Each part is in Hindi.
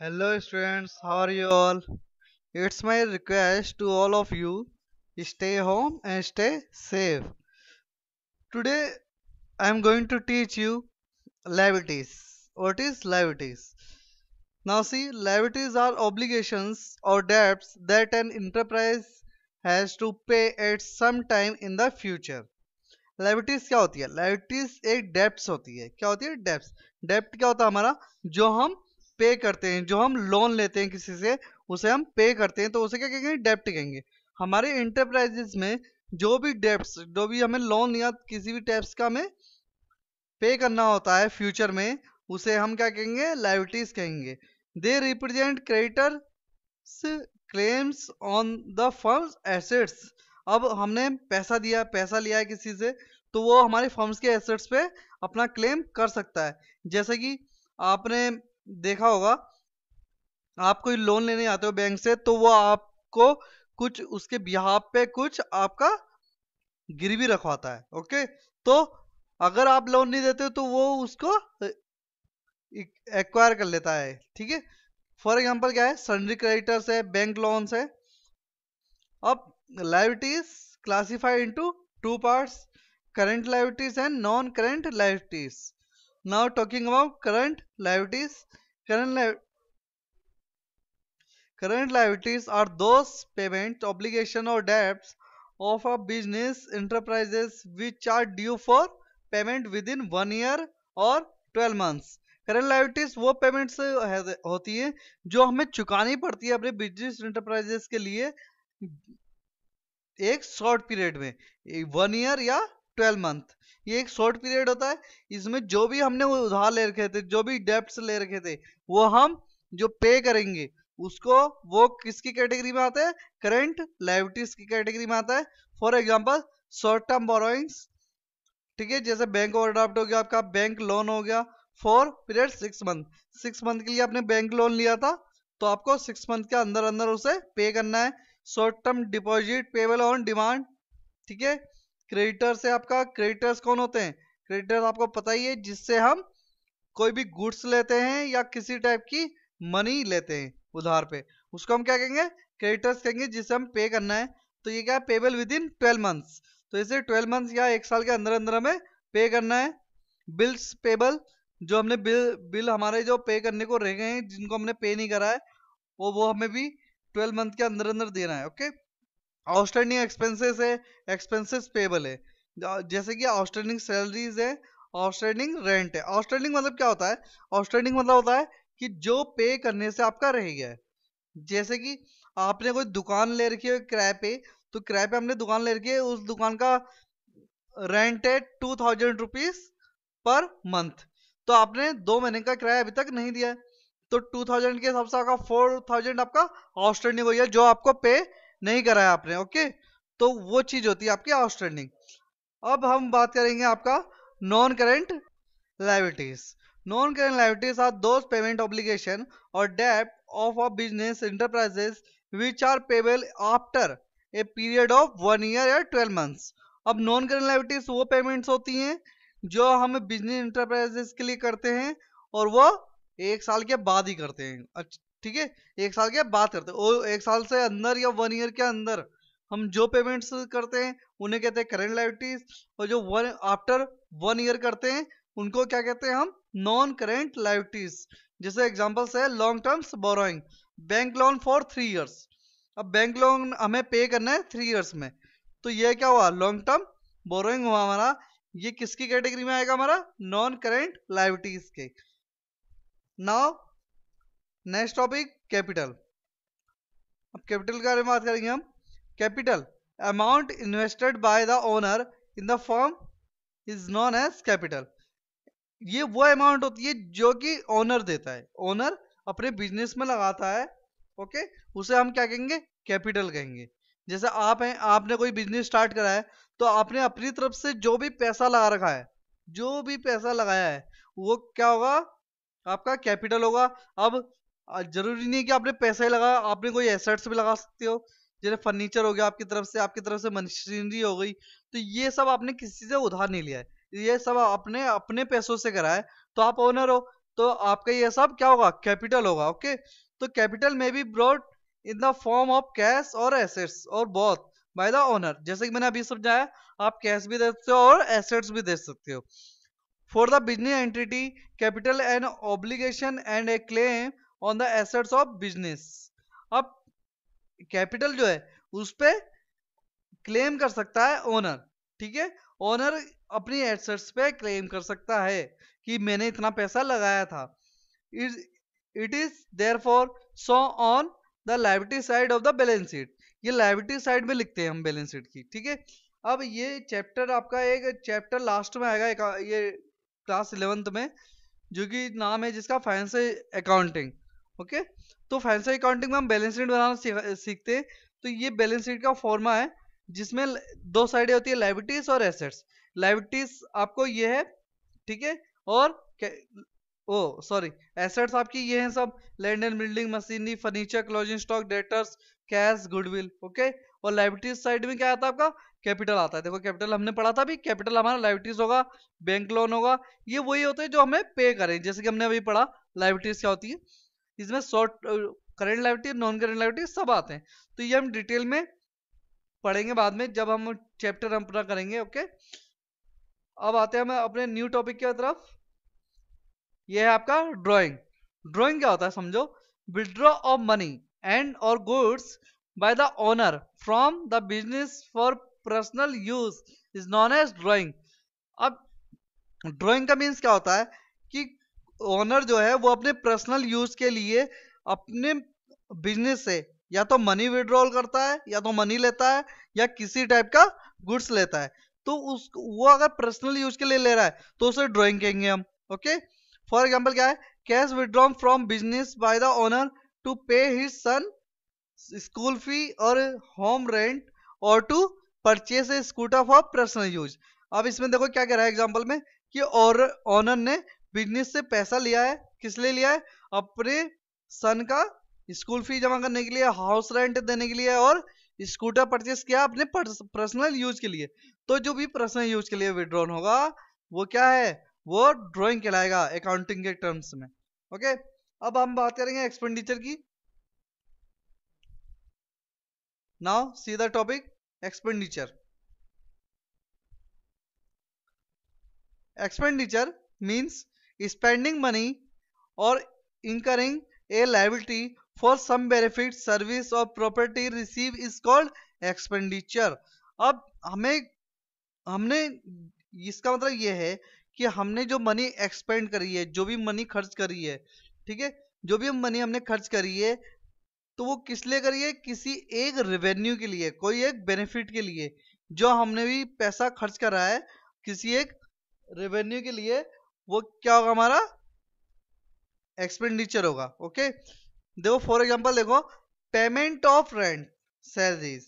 Hello students, how are you all? It's my request to all of you, stay home and stay safe. Today I am going to teach you liabilities. What is liabilities? Now see, liabilities are obligations or debts that an enterprise has to pay at some time in the future. Liabilities क्या होती है लाइबिलिटीज एक डेप्ट होती है क्या होती है डेप्ट डेप्ट क्या होता है हमारा जो हम पे करते हैं जो हम लोन लेते हैं किसी से उसे हम पे करते हैं तो उसे क्या कहेंगे डेप्ट कहेंगे हमारे इंटरप्राइजेस में जो भी डेप्ट जो भी हमें लोन या किसी भी टैप्स का हमें पे करना होता है फ्यूचर में उसे हम क्या कहेंगे लाइविटीज कहेंगे they represent creditor claims on the firm's assets अब हमने पैसा दिया पैसा लिया है किसी से तो वो हमारे फर्म्स के एसेट्स पे अपना क्लेम कर सकता है जैसे कि आपने देखा होगा आप कोई लोन लेने आते हो बैंक से तो वो आपको कुछ उसके बिहाब पे कुछ आपका गिरवी रखवाता है ओके तो अगर आप लोन नहीं देते हो तो वो उसको एक्वायर कर लेता है ठीक है फॉर एग्जाम्पल क्या है सन्डरी क्रेडिटर्स है बैंक लोन्स है अब liabilities classified into two parts current liabilities and non current liabilities now talking about current liabilities current li current liabilities are those payment obligation or debts of a business enterprises which are due for payment within one year और 12 मंथ्स करंट लाइबिलिटीज वो पेमेंट्स होती है जो हमें चुकानी पड़ती है अपने बिजनेस एंटरप्राइजेस के लिए एक शॉर्ट पीरियड में वन ईयर या ट्वेल्व मंथ ये एक शॉर्ट पीरियड होता है इसमें जो भी हमने उधार ले रखे थे जो भी डेप्ट ले रखे थे वो हम जो पे करेंगे उसको वो किसकी कैटेगरी में आता है करंट लाइविटीज की कैटेगरी में आता है for example short term borrowings ठीक है जैसे बैंक ओवरड्राफ्ट हो गया आपका बैंक लोन हो गया for period six month six month के लिए आपने बैंक लोन लिया था तो आपको सिक्स मंथ के अंदर अंदर उसे पे करना है short term deposit payable on demand ठीक है क्रेडिटर्स है आपका क्रेडिटर्स कौन होते हैं क्रेडिटर्स आपको पता ही है जिससे हम कोई भी गुड्स लेते हैं या किसी टाइप की मनी लेते हैं उधार पे उसको हम क्या कहेंगे क्रेडिटर्स कहेंगे जिसे हम पे करना है तो ये क्या है payable within twelve months तो इसे ट्वेल्व मंथ्स या एक साल के अंदर अंदर हमें पे करना है बिल्स पेबल जो हमने बिल बिल हमारे जो पे करने को रह गए हैं जिनको हमने पे नहीं करा है वो वो हमें भी ट्वेल्व मंथ के अंदर अंदर देना है ओके आउटस्टैंडिंग एक्सपेंसेस है एक्सपेंसेस पेबल है जैसे कि आउटस्टैंडिंग सैलरीज है आउटस्टैंडिंग रेंट है आउटस्टैंडिंग मतलब क्या होता है आउटस्टैंडिंग मतलब होता है कि जो पे करने से आपका रह गया है जैसे कि आपने कोई दुकान ले रखी है किराए पे तो किराए पे हमने दुकान ले रखी है उस दुकान का रेंट है two thousand rupees per month तो आपने दो महीने का किराया अभी तक नहीं दिया है तो टू थाउजेंड के हिसाब से आपका फोर थाउजेंड आपका आउटस्टैंडिंग हो गया जो आपको पे नहीं कराया आपने ओके तो वो चीज होती है आपकी आउटस्टैंडिंग अब हम बात करेंगे आपका non current liabilities non current liabilities are the payment obligation और debt of a business enterprises which are payable after a period of one year या ट्वेल्व मंथ्स अब नॉन करेंट लाइविटीज वो पेमेंट्स होती हैं जो हम बिजनेस इंटरप्राइजेस के लिए करते हैं और वो एक साल के बाद ही करते हैं ठीक है एक साल के बात करते हैं एक साल से अंदर या वन ईयर के अंदर हम जो पेमेंट्स करते हैं उन्हें कहते हैं करेंट लाइबिलिटीज और जो वन आफ्टर वन ईयर करते हैं उनको क्या कहते हैं हम नॉन करेंट लाइबिलिटीज जैसे एग्जाम्पल्स है long terms borrowing bank loan for three years अब बैंक लोन हमें पे करना है थ्री ईयर्स में तो ये क्या हुआ लॉन्ग टर्म बोरोइंग हुआ हमारा ये किसकी कैटेगरी में आएगा हमारा नॉन करेंट लाइबिलिटीज के नाउ नेक्स्ट टॉपिक कैपिटल अब कैपिटल के बारे में बात करेंगे हम capital amount invested by the owner in the form is known as capital ये वो अमाउंट होती है जो कि ओनर देता है ओनर अपने बिजनेस में लगाता है ओके उसे हम क्या कहेंगे कैपिटल कहेंगे जैसे आप हैं आपने कोई बिजनेस स्टार्ट करा है तो आपने अपनी तरफ से जो भी पैसा लगा रखा है जो भी पैसा लगाया है वो क्या होगा आपका कैपिटल होगा अब जरूरी नहीं कि आपने पैसा ही लगा आपने कोई एसेट्स भी लगा सकते हो जैसे फर्नीचर हो गया आपकी तरफ से आपकी तरफ से मशीनरी हो गई तो ये सब आपने किसी से उधार नहीं लिया है ये सब आपने अपने पैसों से करा है तो आप ओनर हो तो आपका ये सब क्या होगा कैपिटल होगा ओके तो कैपिटल में be brought in the form of cash और एसेट्स और बहुत बाय द ओनर जैसे कि मैंने अभी समझाया आप कैश भी दे सकते हो और एसेट्स भी दे सकते हो for the business entity capital and obligation and a claim on the assets of business अब कैपिटल जो है उस पर क्लेम कर सकता है ओनर ठीक है ओनर अपनी एसेट्स पे क्लेम कर सकता है कि मैंने इतना पैसा लगाया था it is therefore so on the liability side of the balance sheet ये लाइबिलिटी साइड में लिखते हैं हम बैलेंस शीट की ठीक है अब ये चैप्टर आपका एक चैप्टर लास्ट में आएगा ये क्लास इलेवेंथ में जो कि नाम है जिसका फाइनेंस अकाउंटिंग ओके तो फाइनेंशियल अकाउंटिंग में हम बैलेंस शीट बनाना सीखते हैं तो ये बैलेंस शीट का फॉर्मा है जिसमें दो साइडें होती है लाइबिलिटीज और एसेट्स लाइबिलिटीज आपको ये है ठीक है और ओ सॉरी एसेट्स आपकी ये हैं सब land and building machinery furniture closing stock debtors cash goodwill okay और लाइबिलिटीज साइड में क्या आता है आपका कैपिटल आता है देखो कैपिटल हमने पढ़ा था भी कैपिटल हमारा लाइबिलिटीज होगा बैंक लोन होगा ये वही होते हैं जो हमें पे करें जैसे कि हमने अभी पढ़ा लाइबिलिटीज क्या होती है इसमें short current liability non current liability सब आते हैं तो ये हम डिटेल में पढ़ेंगे बाद में जब हम चैप्टर हम पूरा करेंगे ओके अब आते हैं हम अपने न्यू टॉपिक की तरफ ये है आपका ड्राइंग ड्राइंग क्या होता है समझो विड्रॉ ऑफ मनी एंड और goods by the owner from the business for personal use is known as drawing अब drawing का मीन्स क्या होता है ओनर जो है वो अपने पर्सनल यूज के लिए अपने बिजनेस से या तो मनी विड्रॉल करता है या तो मनी लेता है या किसी टाइप का गुड्स लेता है तो उस वो अगर पर्सनल यूज के लिए ले रहा है तो उसे ड्रॉइंग कहेंगे हम ओके फॉर एग्जाम्पल क्या है cash withdrawn from business by the owner to pay his son school fee और होम रेंट और to purchase a scooter for personal use अब इसमें देखो क्या कह रहा है एग्जाम्पल में कि और ओनर ने बिजनेस से पैसा लिया है किस लिए लिया है अपने सन का स्कूल फी जमा करने के लिए हाउस रेंट देने के लिए और स्कूटर परचेस किया अपने पर्सनल यूज के लिए तो जो भी पर्सनल यूज के लिए विड्रॉन होगा वो क्या है वो ड्रॉइंग कहलाएगा अकाउंटिंग के टर्म्स में ओके अब हम बात करेंगे एक्सपेंडिचर की now see the topic expenditure expenditure means spending money or incurring a liability for some benefit service or property receive is called expenditure अब हमें हमने इसका मतलब ये है कि हमने जो मनी एक्सपेंड करी है जो भी मनी खर्च करी है ठीक है जो भी हम मनी हमने खर्च करी है तो वो किस लिए करी है किसी एक रेवेन्यू के लिए कोई एक बेनिफिट के लिए जो हमने भी पैसा खर्च करा है किसी एक रेवेन्यू के लिए वो क्या होगा हमारा एक्सपेंडिचर होगा ओके देखो फॉर एग्जाम्पल देखो payment of rent salaries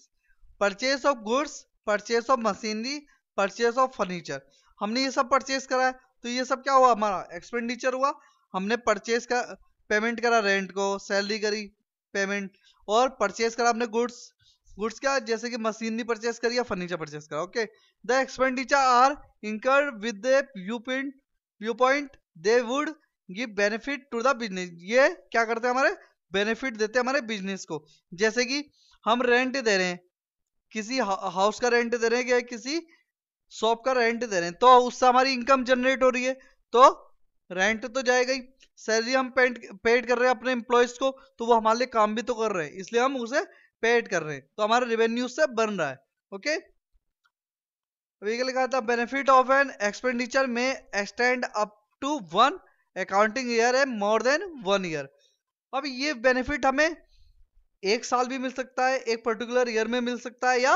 purchase of goods purchase of machinery purchase of furniture हमने ये सब परचेज करा है तो ये सब क्या हुआ हमारा एक्सपेंडिचर हुआ हमने परचेस का पेमेंट करा रेंट को सैलरी करी पेमेंट और परचेस करा हमने गुड्स गुड्स क्या जैसे कि मशीनरी परचेस करी या फर्नीचर परचेस करा okay the expenditure are incur with upon view point they would give benefit to the business ये क्या करते हैं हमारे बेनिफिट देते हैं हमारे बिजनेस को जैसे कि हम रेंट दे रहे हैं किसी हाउस का रेंट दे रहे हैं या किसी शॉप का रेंट दे रहे हैं तो उससे हमारी इनकम जनरेट हो रही है तो रेंट तो जाएगा ही सैलरी हम पेड पेड कर रहे हैं अपने एम्प्लॉयज को तो वो हमारे लिए काम भी तो कर रहे हैं इसलिए हम उसे पेड कर रहे हैं तो हमारा रेवेन्यू उससे बन रहा है ओके okay? व्हीकल का बेनिफिट ऑफ एन एक्सपेंडिचर में extend up to one accounting year है मोर देन वन ईयर अब ये बेनिफिट हमें एक साल भी मिल सकता है एक पर्टिकुलर ईयर में मिल सकता है या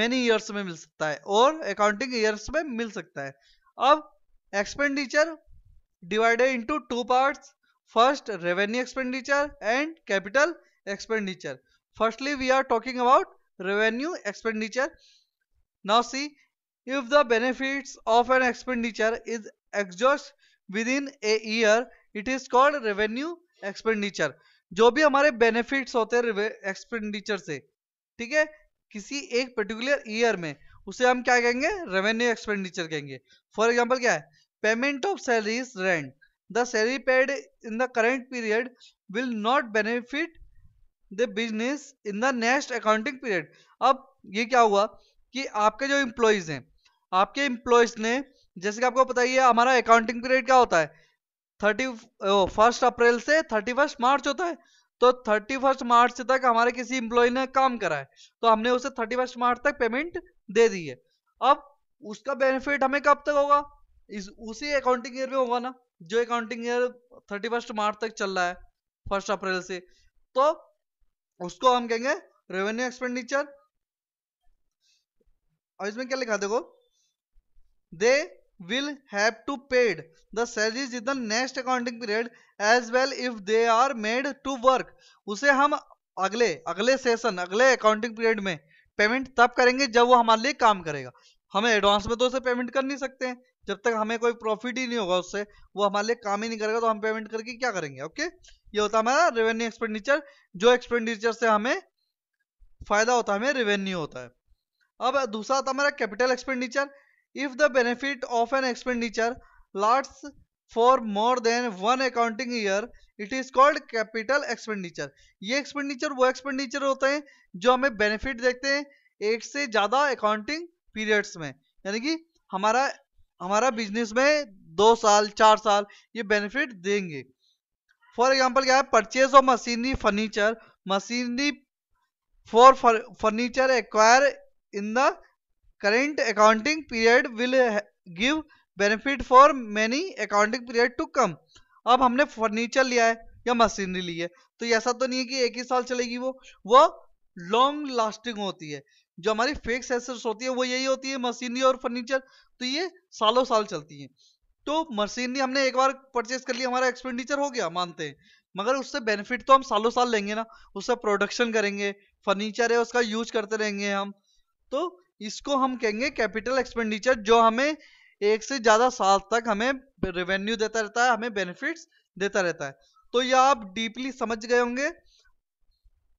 मेनी ईयर्स में मिल सकता है और अकाउंटिंग ईयर्स में मिल सकता है अब expenditure divided into two parts first revenue expenditure and capital expenditure firstly we are talking about revenue expenditure now see if the benefit of an expenditure is exhaust within a year it is called revenue expenditure जो भी हमारे बेनिफिट होते हैं एक्सपेंडिचर से ठीक है किसी एक पर्टिकुलर ईयर में उसे हम क्या कहेंगे रेवेन्यू एक्सपेंडिचर कहेंगे फॉर एग्जाम्पल क्या है payment of salaries rent the salary paid in the current period will not benefit the business in the next accounting period अब ये क्या हुआ कि आपके जो इम्प्लॉयज हैं आपके एम्प्लॉयज ने जैसे कि आपको पता ही है हमारा अकाउंटिंग पीरियड क्या होता है थर्टी फर्स्ट अप्रैल से थर्टी फर्स्ट मार्च होता है तो थर्टी फर्स्ट मार्च तक हमारे किसी एम्प्लॉय ने काम करा है तो हमने उसे थर्टी फर्स्ट मार्च तक पेमेंट दे दी है अब उसका बेनिफिट हमें कब तक होगा इस उसी अकाउंटिंग ईयर में होगा ना जो accounting year thirty first March तक चल रहा है फर्स्ट अप्रैल से तो उसको हम कहेंगे रेवेन्यू एक्सपेंडिचर और इसमें क्या लिखा देखो they will have to paid the salaries in the next accounting period as well if they are made to work उसे हम अगले अगले सेशन अगले अकाउंटिंग पीरियड में पेमेंट तब करेंगे जब वो हमारे लिए काम करेगा हमें एडवांस में तो उसे पेमेंट कर नहीं सकते हैं जब तक हमें कोई प्रॉफिट ही नहीं होगा उससे वो हमारे लिए काम ही नहीं करेगा तो हम पेमेंट करके क्या करेंगे ओके ये होता है हमारा रेवेन्यू एक्सपेंडिचर जो एक्सपेंडिचर से हमें फायदा होता है हमें रेवेन्यू होता है अब दूसरा होता है हमारा capital expenditure if the benefit of an expenditure last for more than one accounting year it is called capital expenditure ये एक्सपेंडिचर वो एक्सपेंडिचर होते हैं जो हमें बेनिफिट देखते हैं एक से ज्यादा अकाउंटिंग पीरियड्स में यानी कि हमारा हमारा बिजनेस में दो साल चार साल ये बेनिफिट देंगे फॉर एग्जाम्पल क्या है purchase of machinery furniture machinery for furniture acquire in the current accounting period will give benefit for many accounting period to come अब हमने फर्नीचर लिया है या मशीनरी ली है तो ऐसा तो नहीं है कि एक ही साल चलेगी वो वो लॉन्ग लास्टिंग होती है जो हमारी फेक्स एसेट्स होती है वो यही होती है मशीनरी और फर्नीचर तो ये सालों साल चलती है तो मशीनरी हमने एक बार परचेज कर लिया हमारा एक्सपेंडिचर हो गया मानते हैं मगर उससे बेनिफिट तो हम सालों साल लेंगे ना उससे प्रोडक्शन करेंगे फर्नीचर है उसका यूज करते रहेंगे हम तो इसको हम कहेंगे कैपिटल एक्सपेंडिचर जो हमें एक से ज्यादा साल तक हमें रेवेन्यू देता रहता है हमें बेनिफिट्स देता रहता है तो यह आप डीपली समझ गए होंगे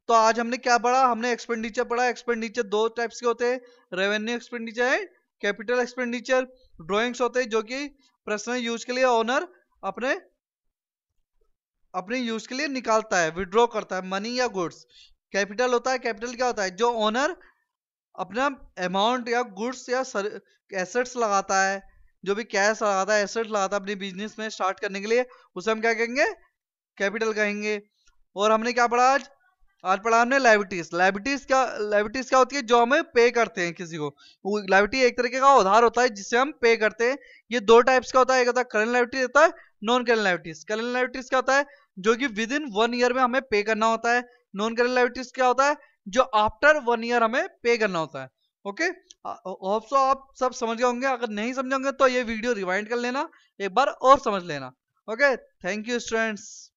तो आज हमने क्या पढ़ा हमने एक्सपेंडिचर पढ़ा एक्सपेंडिचर दो टाइप्स के होते हैं रेवेन्यू एक्सपेंडिचर है कैपिटल एक्सपेंडिचर ड्रॉइंग्स होते हैं जो कि पर्सनल यूज के लिए ओनर अपने अपने यूज के लिए निकालता है विड्रॉ करता है मनी या गुड्स कैपिटल होता है कैपिटल क्या होता है जो ओनर अपना अमाउंट या गुड्स या एसेट्स लगाता है जो भी कैश लगाता है एसेट्स लगाता है अपने बिजनेस में स्टार्ट करने के लिए उसे हम क्या कहेंगे कैपिटल कहेंगे और हमने क्या पढ़ा आज आज पढ़ा हमने लाइबिटीज लाइबिटीज क्या लाइबिटीज क्या होती है जो हमें पे करते हैं किसी को लाइबिटी एक तरीके का उधार होता है जिसे हम पे करते हैं ये दो टाइप्स का होता है एक होता है करेंट लाइबिटी होता है non current liabilities current liabilities क्या होता है जो कि विद इन वन ईयर में हमें पे करना होता है नॉन करेंट लाइबिटीज क्या होता है जो आफ्टर वन ईयर हमें पे करना होता है ओके okay? सो आप सब समझ गए होंगे अगर नहीं समझे होंगे तो ये वीडियो रिवाइंड कर लेना एक बार और समझ लेना ओके थैंक यू स्टूडेंट्स